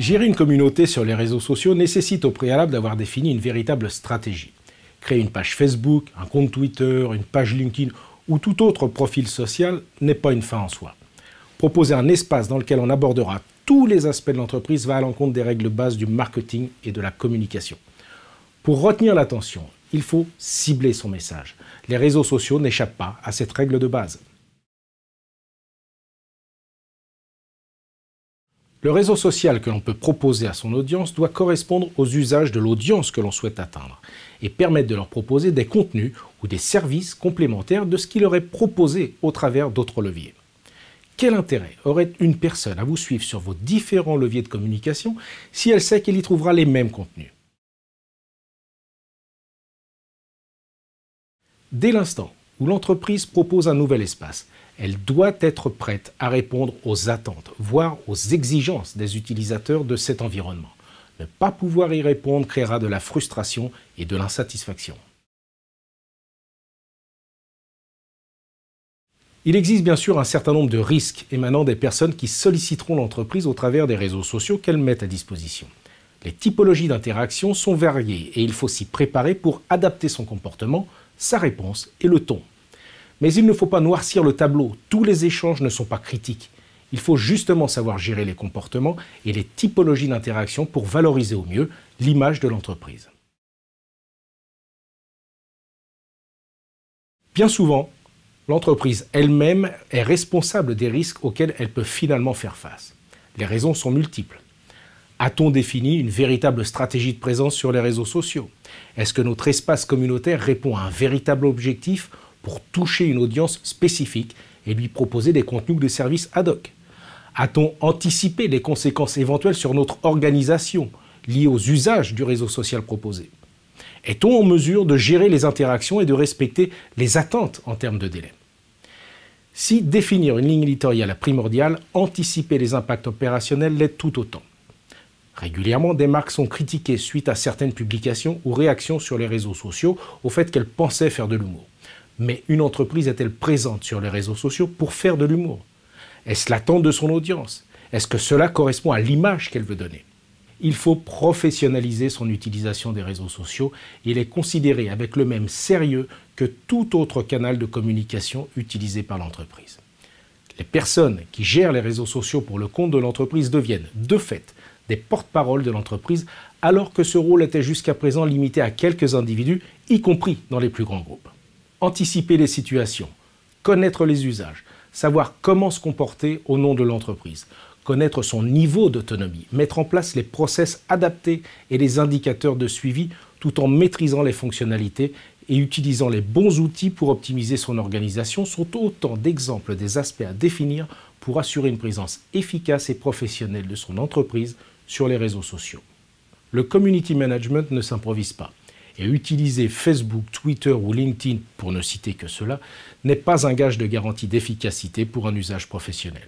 Gérer une communauté sur les réseaux sociaux nécessite au préalable d'avoir défini une véritable stratégie. Créer une page Facebook, un compte Twitter, une page LinkedIn ou tout autre profil social n'est pas une fin en soi. Proposer un espace dans lequel on abordera tous les aspects de l'entreprise va à l'encontre des règles bases du marketing et de la communication. Pour retenir l'attention, il faut cibler son message. Les réseaux sociaux n'échappent pas à cette règle de base. Le réseau social que l'on peut proposer à son audience doit correspondre aux usages de l'audience que l'on souhaite atteindre et permettre de leur proposer des contenus ou des services complémentaires de ce qu'il leur proposé au travers d'autres leviers. Quel intérêt aurait une personne à vous suivre sur vos différents leviers de communication si elle sait qu'elle y trouvera les mêmes contenus Dès l'instant où l'entreprise propose un nouvel espace, elle doit être prête à répondre aux attentes, voire aux exigences des utilisateurs de cet environnement. Ne pas pouvoir y répondre créera de la frustration et de l'insatisfaction. Il existe bien sûr un certain nombre de risques émanant des personnes qui solliciteront l'entreprise au travers des réseaux sociaux qu'elles mettent à disposition. Les typologies d'interaction sont variées et il faut s'y préparer pour adapter son comportement, sa réponse et le ton. Mais il ne faut pas noircir le tableau. Tous les échanges ne sont pas critiques. Il faut justement savoir gérer les comportements et les typologies d'interaction pour valoriser au mieux l'image de l'entreprise. Bien souvent, l'entreprise elle-même est responsable des risques auxquels elle peut finalement faire face. Les raisons sont multiples. A-t-on défini une véritable stratégie de présence sur les réseaux sociaux Est-ce que notre espace communautaire répond à un véritable objectif pour toucher une audience spécifique et lui proposer des contenus ou des services ad hoc A-t-on anticipé les conséquences éventuelles sur notre organisation liées aux usages du réseau social proposé Est-on en mesure de gérer les interactions et de respecter les attentes en termes de délai Si définir une ligne éditoriale est primordial, anticiper les impacts opérationnels l'est tout autant. Régulièrement, des marques sont critiquées suite à certaines publications ou réactions sur les réseaux sociaux au fait qu'elles pensaient faire de l'humour. Mais une entreprise est-elle présente sur les réseaux sociaux pour faire de l'humour Est-ce l'attente de son audience Est-ce que cela correspond à l'image qu'elle veut donner Il faut professionnaliser son utilisation des réseaux sociaux et les considérer avec le même sérieux que tout autre canal de communication utilisé par l'entreprise. Les personnes qui gèrent les réseaux sociaux pour le compte de l'entreprise deviennent, de fait, des porte-parole de l'entreprise, alors que ce rôle était jusqu'à présent limité à quelques individus, y compris dans les plus grands groupes anticiper les situations, connaître les usages, savoir comment se comporter au nom de l'entreprise, connaître son niveau d'autonomie, mettre en place les process adaptés et les indicateurs de suivi tout en maîtrisant les fonctionnalités et utilisant les bons outils pour optimiser son organisation sont autant d'exemples des aspects à définir pour assurer une présence efficace et professionnelle de son entreprise sur les réseaux sociaux. Le community management ne s'improvise pas et utiliser Facebook, Twitter ou LinkedIn, pour ne citer que cela, n'est pas un gage de garantie d'efficacité pour un usage professionnel.